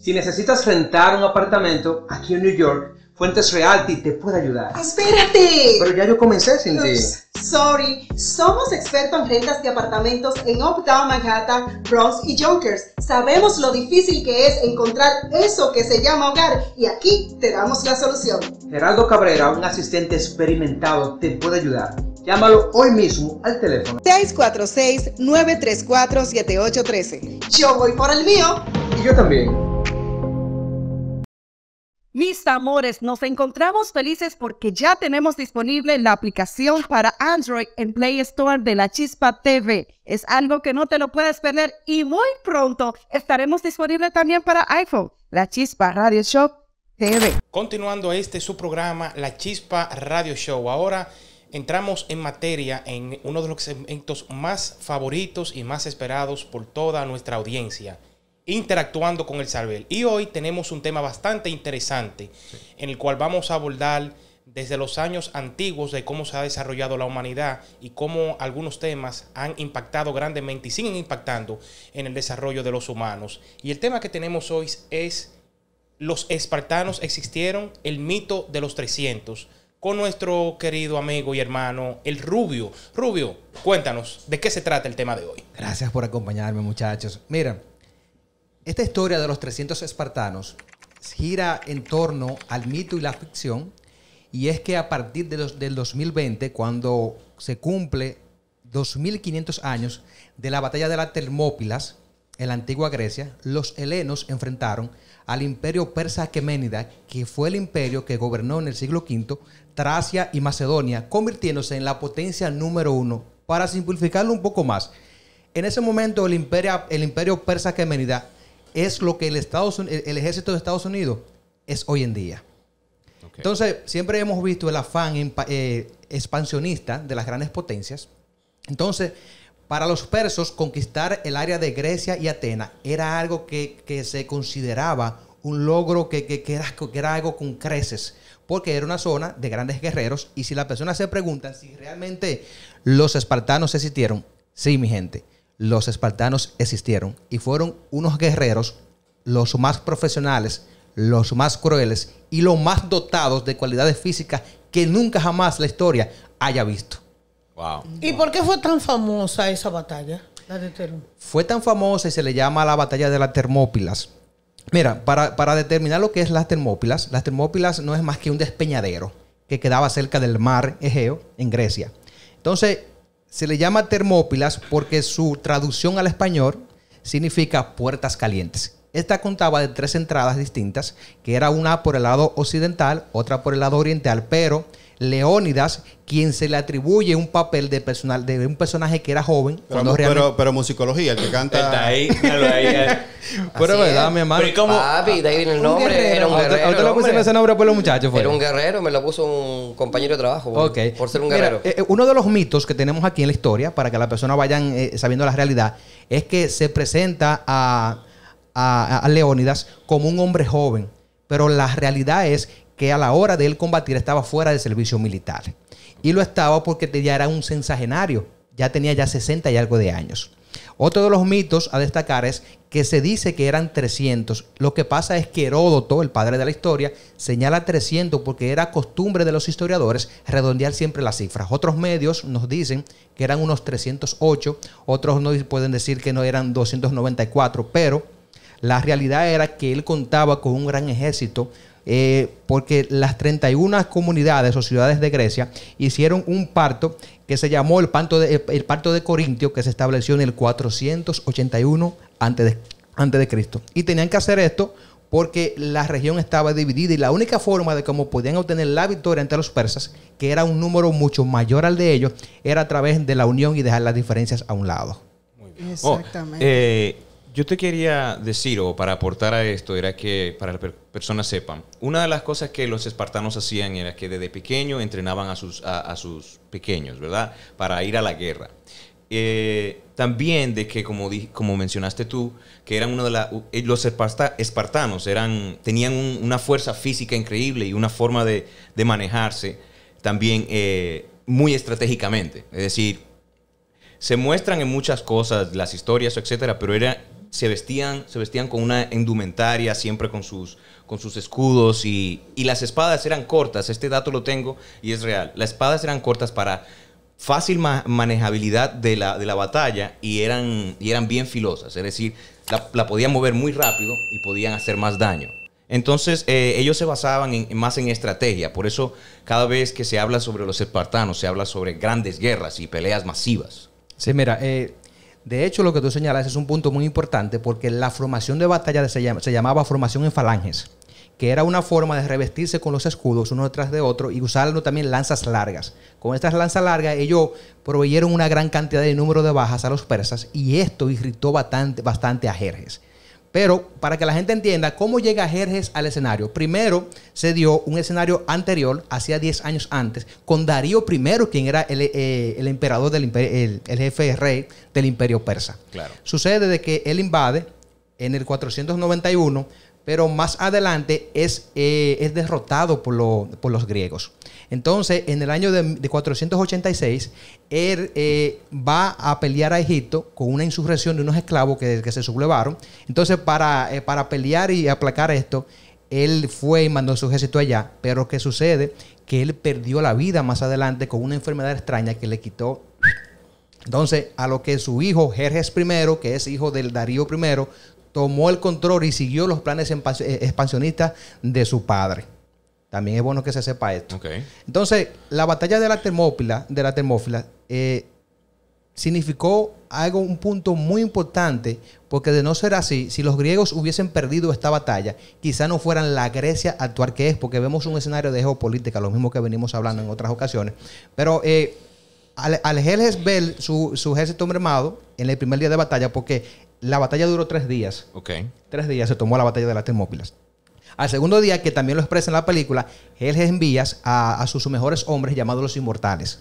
Si necesitas rentar un apartamento aquí en New York, Fuentes Realty te puede ayudar. ¡Espérate! Pero ya yo comencé sin ti. Sorry, somos expertos en rentas de apartamentos en Uptown Manhattan, Bronx y Junkers. Sabemos lo difícil que es encontrar eso que se llama hogar y aquí te damos la solución. Gerardo Cabrera, un asistente experimentado, te puede ayudar. Llámalo hoy mismo al teléfono 646-934-7813. Yo voy por el mío. Y yo también. Mis amores, nos encontramos felices porque ya tenemos disponible la aplicación para Android en Play Store de la Chispa TV. Es algo que no te lo puedes perder y muy pronto estaremos disponibles también para iPhone, la Chispa Radio Show TV. Continuando este su programa, la Chispa Radio Show. Ahora entramos en materia en uno de los segmentos más favoritos y más esperados por toda nuestra audiencia interactuando con el Sarbel. Y hoy tenemos un tema bastante interesante en el cual vamos a abordar desde los años antiguos de cómo se ha desarrollado la humanidad y cómo algunos temas han impactado grandemente y siguen impactando en el desarrollo de los humanos. Y el tema que tenemos hoy es los espartanos existieron, el mito de los 300, con nuestro querido amigo y hermano, el Rubio. Rubio, cuéntanos de qué se trata el tema de hoy. Gracias por acompañarme muchachos. Mira, esta historia de los 300 espartanos gira en torno al mito y la ficción, y es que a partir de del 2020, cuando se cumple 2.500 años de la batalla de las Termópilas en la antigua Grecia, los helenos enfrentaron al imperio persa Aqueménida, que fue el imperio que gobernó en el siglo V Tracia y Macedonia, convirtiéndose en la potencia número uno. Para simplificarlo un poco más, en ese momento el imperio, el imperio persa Aqueménida es lo que el, el, ejército de Estados Unidos es hoy en día. Entonces, siempre hemos visto el afán eh, expansionista de las grandes potencias. Entonces, para los persos, conquistar el área de Grecia y Atenas era algo que, se consideraba un logro que, era, algo con creces, porque era una zona de grandes guerreros. Y si la persona se pregunta si realmente los espartanos existieron, sí, mi gente los espartanos existieron y fueron unos guerreros los más profesionales, los más crueles y los más dotados de cualidades físicas que nunca jamás la historia haya visto. ¿Y por qué fue tan famosa esa batalla? La de fue tan famosa y se le llama la batalla de las Termópilas. Mira, para, para determinar lo que es las Termópilas, las Termópilas no es más que un despeñadero que quedaba cerca del mar Egeo en Grecia. Entonces, se le llama Termópilas porque su traducción al español significa puertas calientes. Esta contaba de tres entradas distintas, que era una por el lado occidental, otra por el lado oriental, pero Leónidas, quien se le atribuye un papel de, personal, de un personaje que era joven. Pero, pero, musicología, el que canta. Está ahí, eh. pero verdad, mi hermano. Papi, de ahí viene el nombre. era un guerrero. ¿A usted pusieron ese nombre por los muchachos? Era un guerrero, me lo puso un compañero de trabajo. Por, por ser un guerrero. Eh, eh, uno de los mitos que tenemos aquí en la historia, para que las personas vayan sabiendo la realidad, es que se presenta a, a Leónidas como un hombre joven. Pero la realidad es que a la hora de él combatir estaba fuera del servicio militar. Y lo estaba porque ya era un censagenario, ya tenía ya 60 y algo de años. Otro de los mitos a destacar es que se dice que eran 300. Lo que pasa es que Heródoto, el padre de la historia, señala 300 porque era costumbre de los historiadores redondear siempre las cifras. Otros medios nos dicen que eran unos 308, otros no pueden decir que no eran 294, pero la realidad era que él contaba con un gran ejército eh, porque las 31 comunidades o ciudades de Grecia hicieron un parto que se llamó el parto de, el de Corintio, que se estableció en el 481 antes de, antes de Cristo. Y tenían que hacer esto porque la región estaba dividida y la única forma de cómo podían obtener la victoria entre los persas, que era un número mucho mayor al de ellos, era a través de la unión y dejar las diferencias a un lado. Exactamente. Oh, eh, yo te quería decir, o para aportar a esto, era que para que las personas sepan, una de las cosas que los espartanos hacían era que desde pequeño entrenaban a sus, a, sus pequeños, ¿verdad? Para ir a la guerra. Eh, también de que, como, como mencionaste tú, que eran uno de eh, los espartanos eran, tenían una fuerza física increíble y una forma de, manejarse también eh, muy estratégicamente. Es decir, se muestran en muchas cosas, las historias, etcétera, pero era se vestían, se vestían con una indumentaria, siempre con sus, con sus escudos y, las espadas eran cortas. Este dato lo tengo y es real. Las espadas eran cortas para fácil manejabilidad de la, de la, batalla y eran, y eran bien filosas. Es decir, la, la podían mover muy rápido y podían hacer más daño. Entonces, eh, ellos se basaban más en estrategia. Por eso, cada vez que se habla sobre los espartanos, se habla sobre grandes guerras y peleas masivas. Sí, mira, eh, de hecho, lo que tú señalas es un punto muy importante porque la formación de batalla se, llamaba formación en falanges, que era una forma de revestirse con los escudos uno detrás de otro y usando también lanzas largas. Con estas lanzas largas ellos proveyeron una gran cantidad de número de bajas a los persas y esto irritó bastante, bastante a Jerjes. Pero para que la gente entienda cómo llega Jerjes al escenario, primero se dio un escenario anterior, hacía 10 años antes, con Darío I, quien era eh, el, emperador del imperio, el, jefe rey del imperio persa. Claro. Sucede de que él invade en el 491 pero más adelante es, eh, es derrotado por, los griegos. Entonces, en el año de, 486, él eh, va a pelear a Egipto con una insurrección de unos esclavos que, que se sublevaron. Entonces, para, eh, para pelear y aplacar esto, él fue y mandó su ejército allá, pero ¿qué sucede? Que él perdió la vida más adelante con una enfermedad extraña que le quitó entonces, a lo que su hijo Jerjes I, que es hijo del Darío I, tomó el control y siguió los planes eh, expansionistas de su padre. También es bueno que se sepa esto. Entonces, la batalla de la Termópila, de la termófila, eh, significó algo, un punto muy importante, porque de no ser así, si los griegos hubiesen perdido esta batalla, quizá no fueran la Grecia actual que es, porque vemos un escenario de geopolítica, lo mismo que venimos hablando en otras ocasiones. Pero eh, al, al ver su, su ejército mermado, en el primer día de batalla, porque la batalla duró tres días. Ok. Tres días se tomó la batalla de las Termópilas. Al segundo día, que también lo expresa en la película, él envía a, a sus mejores hombres llamados los Inmortales,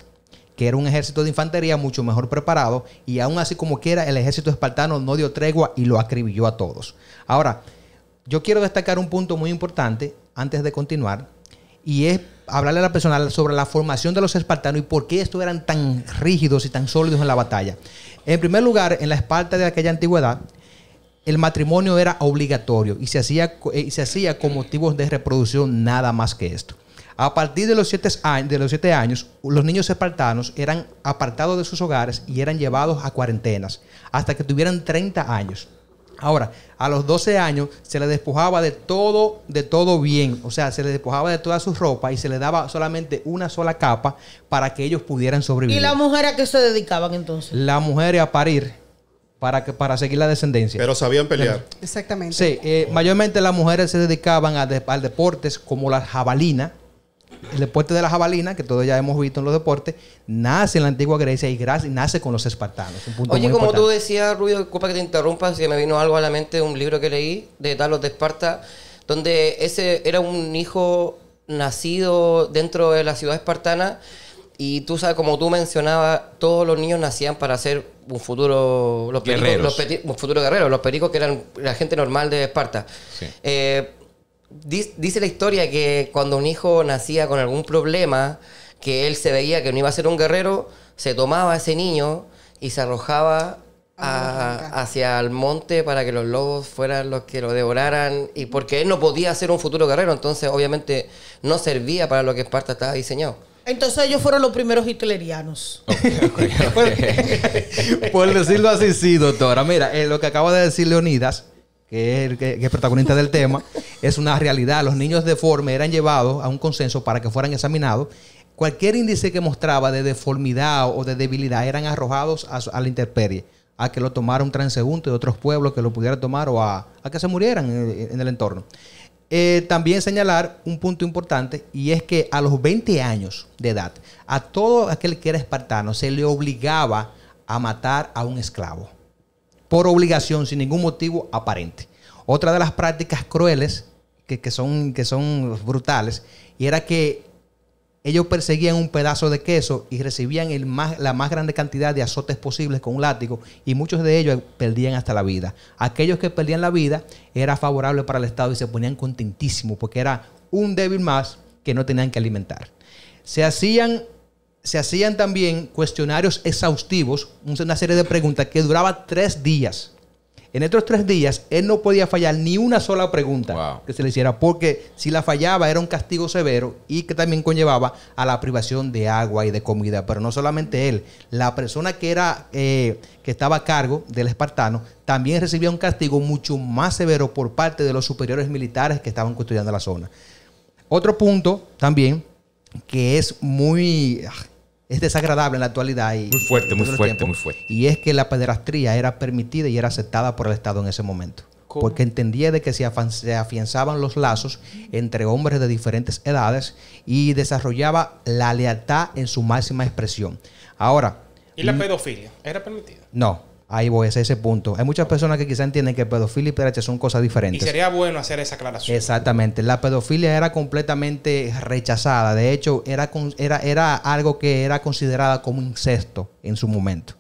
que era un ejército de infantería mucho mejor preparado y aún así como quiera, el ejército espartano no dio tregua y lo acribilló a todos. Ahora, yo quiero destacar un punto muy importante antes de continuar y es hablarle a la persona sobre la formación de los espartanos y por qué estos eran tan rígidos y tan sólidos en la batalla. En primer lugar, en la Esparta de aquella antigüedad, el matrimonio era obligatorio y se hacía, eh, se hacía con motivos de reproducción nada más que esto. A partir de los, siete años, de los siete años, los niños espartanos eran apartados de sus hogares y eran llevados a cuarentenas hasta que tuvieran 30 años. Ahora, a los 12 años se le despojaba de todo, de todo bien, o sea, se le despojaba de toda su ropa y se le daba solamente una sola capa para que ellos pudieran sobrevivir. ¿Y las mujeres a qué se dedicaban entonces? Las mujeres a parir para, que, para seguir la descendencia. Pero sabían pelear. Exactamente. Sí, eh, mayormente las mujeres se dedicaban a, deportes como la jabalina, el deporte de la jabalina, que todos ya hemos visto en los deportes, nace en la antigua Grecia y nace con los espartanos. Oye, como tú decías, Rubio, disculpa que te interrumpas, que me vino algo a la mente de un libro que leí de Talos de Esparta, donde ese era un hijo nacido dentro de la ciudad espartana. Y tú sabes, como tú mencionabas, todos los niños nacían para ser un futuro los futuro guerrero, los pericos que eran la gente normal de Esparta. Sí. Eh, dice la historia que cuando un hijo nacía con algún problema, que él se veía que no iba a ser un guerrero, se tomaba a ese niño y se arrojaba hacia el monte para que los lobos fueran los que lo devoraran y porque él no podía ser un futuro guerrero, entonces obviamente no servía para lo que Esparta estaba diseñado. Entonces ellos fueron los primeros hitlerianos. por, decirlo así, sí, doctora. Mira, eh, lo que acaba de decir Leonidas que es, el, protagonista del tema, es una realidad. Los niños deformes eran llevados a un consenso para que fueran examinados. Cualquier índice que mostraba de deformidad o de debilidad eran arrojados a, la intemperie, a que lo tomara un transeúnte de otros pueblos que lo pudiera tomar o a, que se murieran en, el entorno. Eh, también señalar un punto importante y es que a los 20 años de edad, a todo aquel que era espartano se le obligaba a matar a un esclavo por obligación, sin ningún motivo aparente. Otra de las prácticas crueles, que, son, que son brutales, y era que ellos perseguían un pedazo de queso y recibían el más, la más grande cantidad de azotes posibles con un látigo y muchos de ellos perdían hasta la vida. Aquellos que perdían la vida era favorable para el Estado y se ponían contentísimos porque era un débil más que no tenían que alimentar. Se hacían se hacían también cuestionarios exhaustivos, una serie de preguntas que duraba tres días. En estos tres días, él no podía fallar ni una sola pregunta que se le hiciera, porque si la fallaba era un castigo severo y que también conllevaba a la privación de agua y de comida. Pero no solamente él, la persona que era eh, que estaba a cargo del espartano también recibía un castigo mucho más severo por parte de los superiores militares que estaban custodiando la zona. Otro punto también que es muy... Ah, es desagradable en la actualidad. Y, muy fuerte, muy fuerte, muy fuerte. Y es que la pederastría era permitida y era aceptada por el Estado en ese momento. porque entendía de que se, afianzaban los lazos entre hombres de diferentes edades y desarrollaba la lealtad en su máxima expresión. Ahora... ¿Y la mm, pedofilia? ¿Era permitida? No, ahí voy, es ese punto. Hay muchas personas que quizás entienden que pedofilia y pederastia son cosas diferentes. Y sería bueno hacer esa aclaración. Exactamente. La pedofilia era completamente rechazada. De hecho, era, era, era algo que era considerada como incesto en su momento.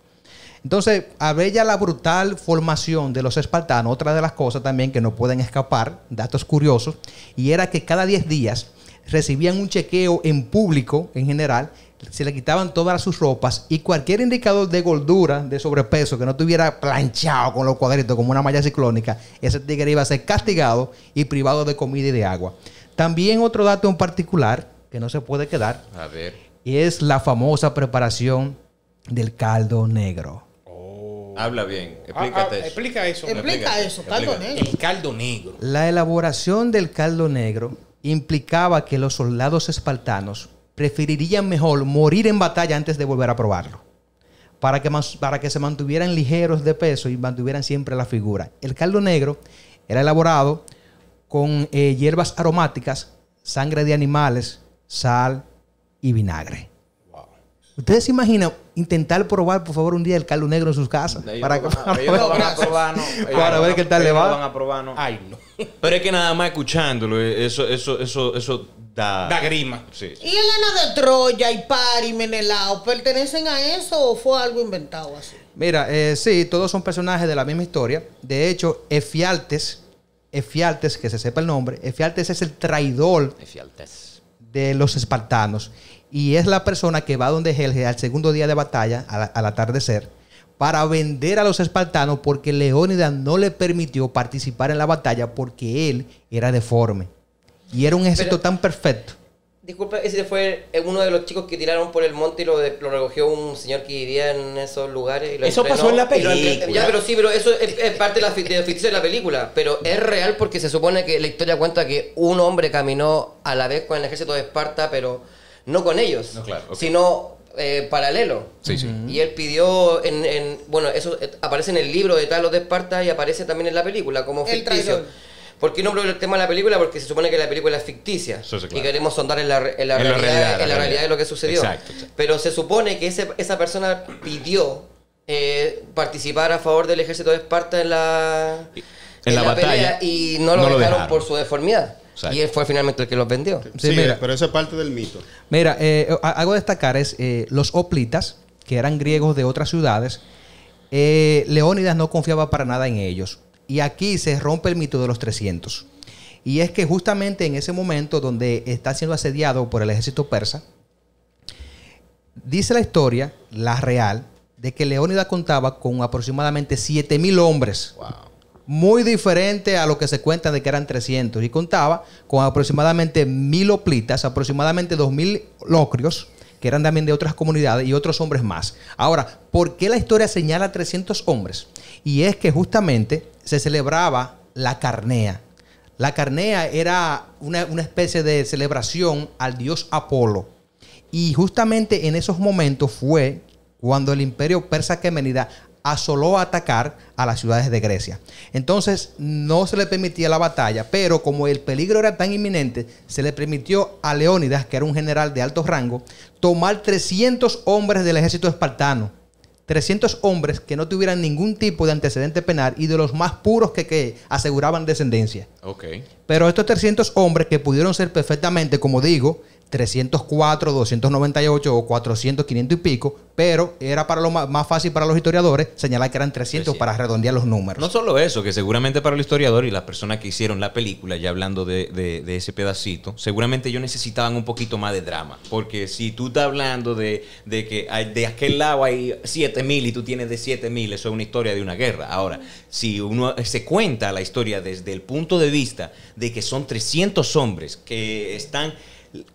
Entonces, había ya la brutal formación de los espartanos, otra de las cosas también que no pueden escapar, datos curiosos, y era que cada 10 días recibían un chequeo en público en general se le quitaban todas sus ropas y cualquier indicador de gordura, de sobrepeso, que no tuviera planchado con los cuadritos como una malla ciclónica, ese tigre iba a ser castigado y privado de comida y de agua. También otro dato en particular que no se puede quedar a es la famosa preparación del caldo negro. Oh. Habla bien, ah, explícate Explica ah, eso. Explica eso, caldo negro. El caldo negro. La elaboración del caldo negro implicaba que los soldados espartanos preferirían mejor morir en batalla antes de volver a probarlo. Para que, para que se mantuvieran ligeros de peso y mantuvieran siempre la figura. El caldo negro era elaborado con eh, hierbas aromáticas, sangre de animales, sal y vinagre. ¿Ustedes se imaginan intentar probar, por favor, un día el caldo negro en sus casas? para, ver qué tal le va. Pero es que nada más escuchándolo, eh, eso, eso, eso, eso da, grima. ¿Y Elena de Troya y Pari Menelao pertenecen a eso o fue algo inventado así? Mira, eh, sí, todos son personajes de la misma historia. De hecho, Efialtes, Efialtes, que se sepa el nombre, Efialtes es el traidor de los espartanos. Y es la persona que va donde Helge al segundo día de batalla, al, al atardecer, para vender a los espartanos porque Leónidas no le permitió participar en la batalla porque él era deforme. Y era un ejército tan perfecto. Disculpa, ese fue uno de los chicos que tiraron por el monte y lo, recogió un señor que vivía en esos lugares. eso pasó en la película. ya, pero sí, pero eso es, parte de la, de la, ficción de la película. Pero es real porque se supone que la historia cuenta que un hombre caminó a la vez con el ejército de Esparta, pero no con ellos, sino eh, paralelo. Y él pidió, en, bueno, eso eh, aparece en el libro de Talos de Esparta y aparece también en la película como ficticio. ¿Por qué no habló el tema de la película? Porque se supone que la película es ficticia y queremos sondar en la, realidad, de lo que sucedió. Pero se supone que esa persona pidió eh, participar a favor del ejército de Esparta en la, la, batalla y no lo, dejaron, por su deformidad. Y él fue finalmente el que los vendió. Sí, eh. pero eso es parte del mito. Mira, eh, algo a destacar es los hoplitas, que eran griegos de otras ciudades, Leónidas no confiaba para nada en ellos. Y aquí se rompe el mito de los 300. Y es que justamente en ese momento donde está siendo asediado por el ejército persa, dice la historia, la real, de que Leónida contaba con aproximadamente 7.000 hombres. Muy diferente a lo que se cuenta de que eran 300. Y contaba con aproximadamente 1.000 oplitas, aproximadamente 2.000 locrios que eran también de otras comunidades y otros hombres más. Ahora, ¿por qué la historia señala 300 hombres? Y es que justamente se celebraba la carnea. La carnea era una, especie de celebración al dios Apolo. Y justamente en esos momentos fue cuando el imperio persa venida asoló a atacar a las ciudades de Grecia. Entonces no se le permitía la batalla, pero como el peligro era tan inminente, se le permitió a Leónidas, que era un general de alto rango, tomar 300 hombres del ejército espartano. 300 hombres que no tuvieran ningún tipo de antecedente penal y de los más puros que, aseguraban descendencia. Pero estos 300 hombres que pudieron ser perfectamente, como digo, 304, 298 o 400, 500 y pico, pero era para lo más, fácil para los historiadores señalar que eran 300 para redondear los números. No solo eso, que seguramente para el historiador y las personas que hicieron la película, ya hablando de, ese pedacito, seguramente ellos necesitaban un poquito más de drama, porque si tú estás hablando de, que de aquel lado hay 7000 y tú tienes de 7000, eso es una historia de una guerra. Ahora, si uno se cuenta la historia desde el punto de vista de que son 300 hombres que están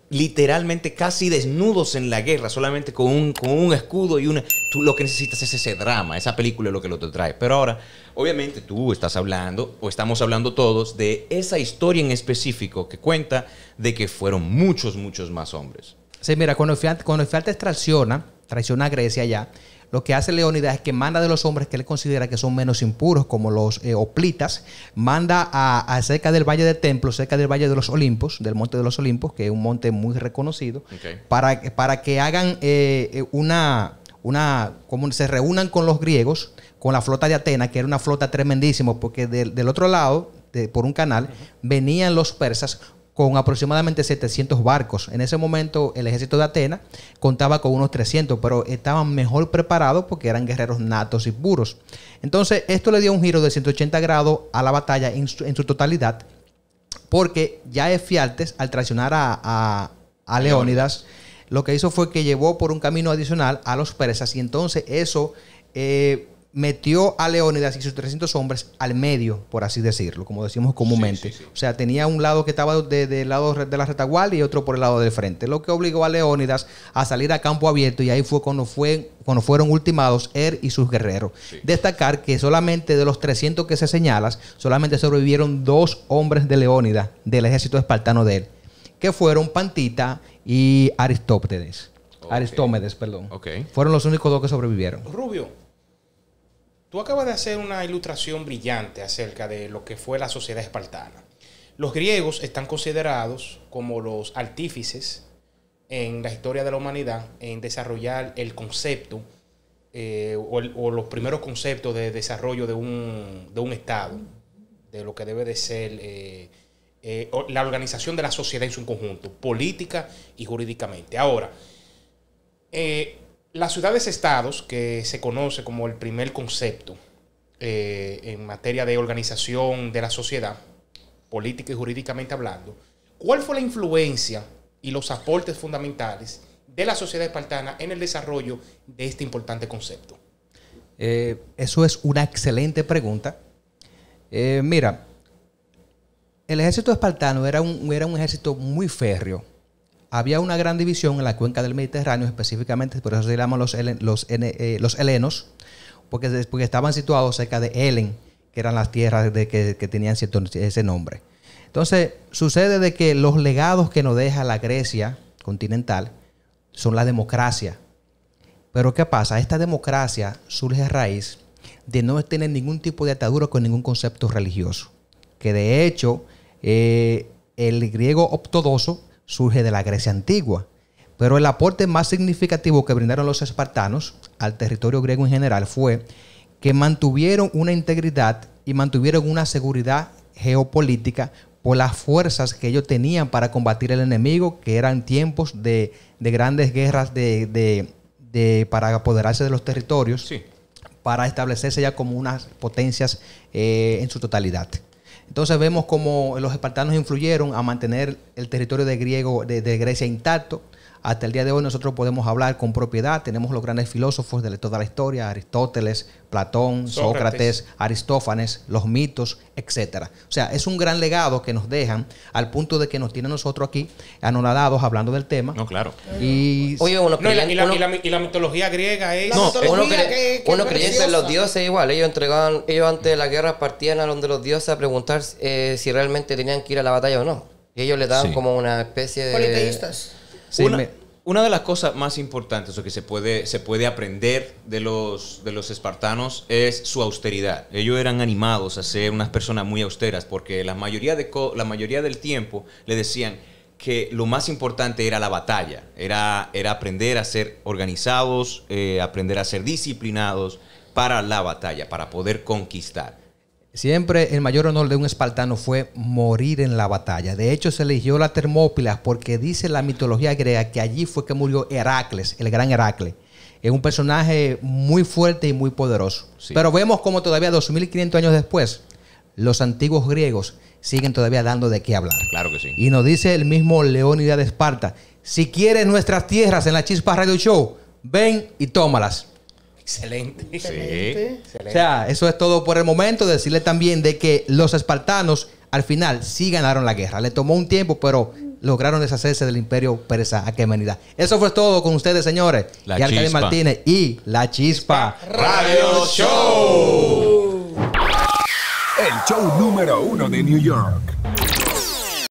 literalmente casi desnudos en la guerra, solamente con un, escudo y una... Tú lo que necesitas es ese drama, esa película es lo que lo te trae. Pero ahora, obviamente tú estás hablando, o estamos hablando todos, de esa historia en específico que cuenta de que fueron muchos, muchos más hombres. Sí, mira, cuando el cuando traiciona, traiciona a Grecia ya, lo que hace Leónidas es que manda de los hombres que él considera que son menos impuros, como los eh, hoplitas, oplitas, manda a, cerca del Valle del Templo, cerca del Valle de los Olimpos, del Monte de los Olimpos, que es un monte muy reconocido, para, para que hagan eh, eh, una, una, como se reúnan con los griegos, con la flota de Atenas, que era una flota tremendísima, porque del, otro lado, por un canal, venían los persas con aproximadamente 700 barcos. En ese momento el ejército de Atenas contaba con unos 300, pero estaban mejor preparados porque eran guerreros natos y puros. Entonces esto le dio un giro de 180 grados a la batalla en su, totalidad, porque ya Efialtes, al traicionar a, Leónidas, lo que hizo fue que llevó por un camino adicional a los persas y entonces eso... Eh, metió a Leónidas y sus 300 hombres al medio, por así decirlo, como decimos comúnmente. O sea, tenía un lado que estaba del lado de la retaguardia y otro por el lado del frente, lo que obligó a Leónidas a salir a campo abierto y ahí fue cuando, fue, cuando fueron ultimados él er y sus guerreros. Destacar que solamente de los 300 que se señalas, solamente sobrevivieron dos hombres de Leónidas, del ejército espartano de él, que fueron Pantita y Aristóteles. Aristómedes, perdón. Fueron los únicos dos que sobrevivieron. Rubio, Tú acabas de hacer una ilustración brillante acerca de lo que fue la sociedad espartana. Los griegos están considerados como los artífices en la historia de la humanidad en desarrollar el concepto eh, o, los primeros conceptos de desarrollo de un, de un Estado, de lo que debe de ser eh, eh, la organización de la sociedad en su conjunto, política y jurídicamente. Ahora, eh, las ciudades-estados, que se conoce como el primer concepto eh, en materia de organización de la sociedad, política y jurídicamente hablando, ¿cuál fue la influencia y los aportes fundamentales de la sociedad espartana en el desarrollo de este importante concepto? Eh, eso es una excelente pregunta. Eh, mira, el ejército espartano era un, era un ejército muy férreo había una gran división en la cuenca del Mediterráneo, específicamente, por eso se llaman los, eh, los, helenos, porque, estaban situados cerca de Helen, que eran las tierras de que, tenían cierto, ese nombre. Entonces, sucede de que los legados que nos deja la Grecia continental son la democracia. Pero ¿qué pasa? Esta democracia surge a raíz de no tener ningún tipo de atadura con ningún concepto religioso. Que de hecho, eh, el griego ortodoxo surge de la Grecia antigua, pero el aporte más significativo que brindaron los espartanos al territorio griego en general fue que mantuvieron una integridad y mantuvieron una seguridad geopolítica por las fuerzas que ellos tenían para combatir el enemigo, que eran tiempos de, grandes guerras de, para apoderarse de los territorios, para establecerse ya como unas potencias eh, en su totalidad. Entonces vemos cómo los espartanos influyeron a mantener el territorio de, griego, de Grecia intacto hasta el día de hoy nosotros podemos hablar con propiedad, tenemos los grandes filósofos de toda la historia, Aristóteles, Platón, Sócrates, Aristófanes, los mitos, etc. O sea, es un gran legado que nos dejan al punto de que nos tienen nosotros aquí anonadados hablando del tema. No, claro. Y, la, mitología griega es... No, uno, que, uno creyente en los dioses igual, ellos entregaban, ellos antes de la guerra partían a donde los dioses a preguntar eh, si realmente tenían que ir a la batalla o no. Y ellos le daban como una especie de... Politeístas una, de las cosas más importantes o que se puede, aprender de los, espartanos es su austeridad. Ellos eran animados a ser unas personas muy austeras porque la mayoría, de, la mayoría del tiempo le decían que lo más importante era la batalla, era, aprender a ser organizados, eh, aprender a ser disciplinados para la batalla, para poder conquistar. Siempre el mayor honor de un espartano fue morir en la batalla. De hecho, se eligió la Termópilas porque dice la mitología griega que allí fue que murió Heracles, el gran Heracles. Es un personaje muy fuerte y muy poderoso. Pero vemos como todavía 2500 años después, los antiguos griegos siguen todavía dando de qué hablar. Claro que sí. Y nos dice el mismo Leónida de Esparta, si quieres nuestras tierras en la Chispa Radio Show, ven y tómalas. Excelente. Sí. O sea, eso es todo por el momento. Decirle también de que los espartanos al final sí ganaron la guerra. Le tomó un tiempo, pero lograron deshacerse del imperio persa aquemenida. Eso fue todo con ustedes, señores. y Martínez y La Chispa Radio Show. El show número uno de New York.